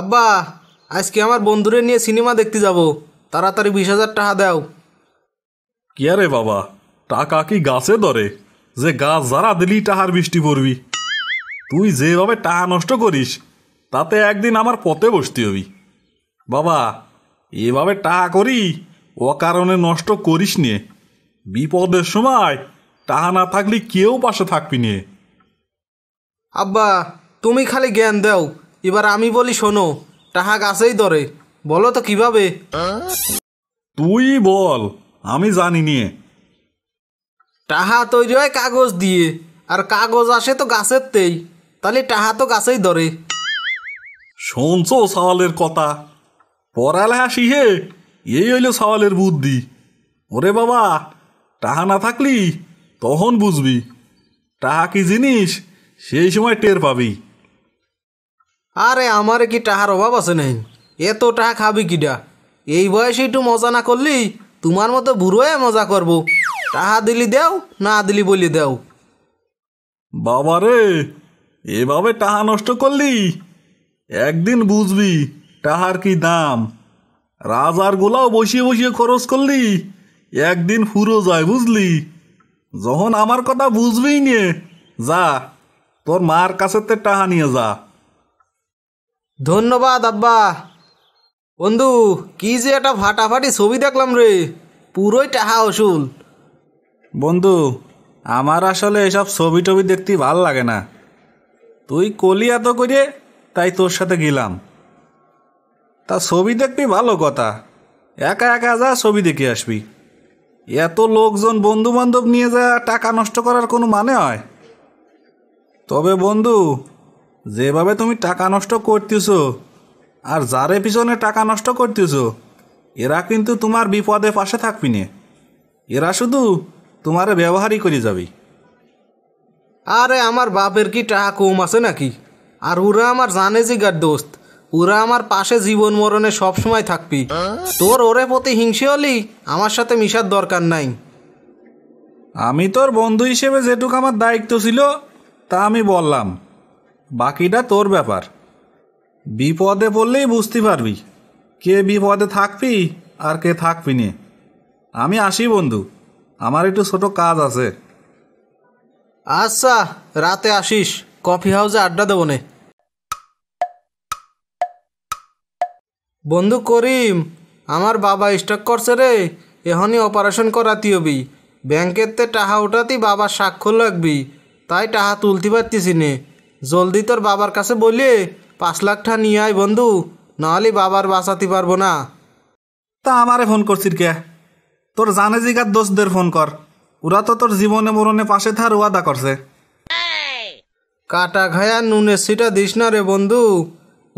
আব্বা আজকে আমার বন্ধুরে নিয়ে সিনেমা দেখতে যাব তাড়াতাড়ি বিশ হাজার টাকা দাও কি আরে বাবা টাকা কি গাছে ধরে যে গাছ যারা দিলি টাহার বৃষ্টি পড়বি তুই যেভাবে টাকা নষ্ট করিস তাতে একদিন আমার পথে বসতে হবি বাবা এভাবে টাকা করি অকারণে নষ্ট করিস নিয়ে বিপদের সময় টাকা না থাকলে কেউ পাশে থাকবি নিয়ে আব্বা তুমি খালি জ্ঞান দাও এবার আমি বলি শোনো টাহা গাছেই ধরে বলো তো কিভাবে তুই বল আমি জানি নিয়ে টাহা তৈরি হয় কাগজ দিয়ে আর কাগজ আসে তো গাছের তেই তাহলে টাহা তো গাছেই ধরে শুনছো সওয়ালের কথা পড়ালেখা শিহে এই হইল সওয়ালের বুদ্ধি ওরে বাবা টাহা না থাকলি তখন বুঝবি টাহা কি জিনিস সেই সময় টের পাবি আরে আমার কি টাহার অভাব আছে নেই এত টাহা খাবি কিডা এই বয়সে একটু মজা না করলি তোমার মতো বুড়োয় মজা করব টাহা দিলি দেও না দিলি বলি দেও বাবা রে এভাবে টাহা নষ্ট করলি একদিন বুঝবি টাহার কি দাম রাজার গোলাও বসিয়ে বসিয়ে খরচ করলি একদিন ফুরো যায় বুঝলি যখন আমার কথা বুঝবেই নিয়ে যা তোর মার কাছে টাহা নিয়ে যা ধন্যবাদ আব্বা বন্ধু কি যে একটা ফাটাফাটি ছবি দেখলাম রে পুরোই টাহা অসুল বন্ধু আমার আসলে এসব ছবি টবি দেখতে ভাল লাগে না তুই কলি এত করে তাই তোর সাথে গেলাম তা ছবি দেখবি ভালো কথা একা একা যা ছবি দেখে আসবি এত লোকজন বন্ধু বান্ধব নিয়ে যা টাকা নষ্ট করার কোনো মানে হয় তবে বন্ধু যেভাবে তুমি টাকা নষ্ট করতেছ আর যারে পিছনে টাকা নষ্ট করতেছ এরা কিন্তু তোমার বিপদে পাশে থাকবি না এরা শুধু তোমারে ব্যবহারই করে যাবে আরে আমার বাপের কি টাকা কম আছে নাকি আর ওরা আমার জানে জিগার দোস্ত ওরা আমার পাশে জীবন মরণে সবসময় থাকবি তোর ওরে প্রতি হিংসে হলি আমার সাথে মিশার দরকার নাই আমি তোর বন্ধু হিসেবে যেটুকু আমার দায়িত্ব ছিল তা আমি বললাম বাকিটা তোর ব্যাপার বিপদে পড়লেই বুঝতে পারবি কে বিপদে থাকবি আর কে থাকবি নে আমি আসি বন্ধু আমার একটু ছোট কাজ আছে আচ্ছা রাতে আসিস কফি হাউসে আড্ডা দেবো নে বন্ধু করিম আমার বাবা স্টক করছে রে এখনই অপারেশন করাতি হবি ব্যাংকের তে টাহা উঠাতি বাবার স্বাক্ষর লাগবি তাই টাহা তুলতে পারতিস নে জলদি তোর বাবার কাছে বললে পাঁচ লাখটা নিয়ে আয় বন্ধু নাহলে বাবার বাঁচাতে পারবো না তা আমারে ফোন করছিস কে তোর জানে জিগার দোষদের ফোন কর ওরা তো তোর জীবনে মরণে পাশে থার ওয়াদা করছে কাটা ঘায়া নুনের সেটা দিস না রে বন্ধু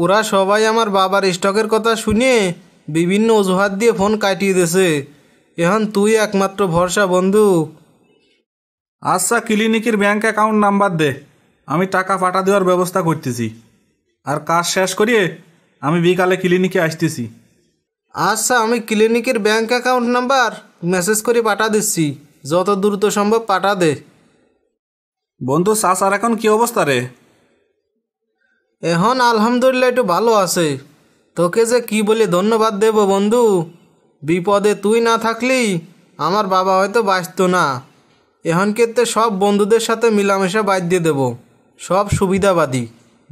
ওরা সবাই আমার বাবার স্টকের কথা শুনে বিভিন্ন অজুহাত দিয়ে ফোন কাটিয়ে দেছে এখন তুই একমাত্র ভরসা বন্ধু আচ্ছা ক্লিনিকের ব্যাংক অ্যাকাউন্ট নাম্বার দে আমি টাকা পাঠা দেওয়ার ব্যবস্থা করতেছি আর কাজ শেষ করিয়ে আমি বিকালে ক্লিনিকে আসতেছি আচ্ছা আমি ক্লিনিকের ব্যাঙ্ক অ্যাকাউন্ট নাম্বার মেসেজ করে পাঠা দিচ্ছি যত দ্রুত সম্ভব পাঠা দে বন্ধু চাচার এখন কি অবস্থা রে এখন আলহামদুলিল্লাহ একটু ভালো আছে তোকে যে কি বলে ধন্যবাদ দেব বন্ধু বিপদে তুই না থাকলি আমার বাবা হয়তো বাঁচত না এখন ক্ষেত্রে সব বন্ধুদের সাথে মিলামেশা বাদ দিয়ে দেবো সব সুবিধাবাদী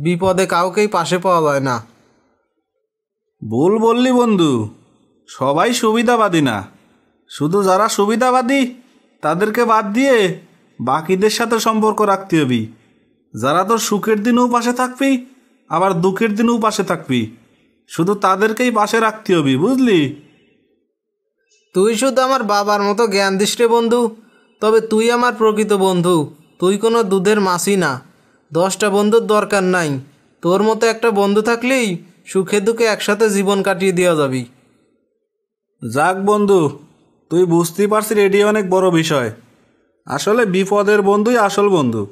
বিপদে কাউকেই পাশে পাওয়া যায় না ভুল বললি বন্ধু সবাই সুবিধাবাদী না শুধু যারা সুবিধাবাদী তাদেরকে বাদ দিয়ে বাকিদের সাথে সম্পর্ক রাখতে হবি যারা তোর সুখের দিনেও পাশে থাকবি আবার দুঃখের দিনেও পাশে থাকবি শুধু তাদেরকেই পাশে রাখতে হবি বুঝলি তুই শুধু আমার বাবার মতো জ্ঞান দিস বন্ধু তবে তুই আমার প্রকৃত বন্ধু তুই কোনো দুধের মাসি না দশটা বন্ধুর দরকার নাই তোর মতো একটা বন্ধু থাকলেই সুখে দুঃখে একসাথে জীবন কাটিয়ে দেওয়া যাবি যাক বন্ধু তুই বুঝতেই পারছিস এটি অনেক বড় বিষয় আসলে বিপদের বন্ধুই আসল বন্ধু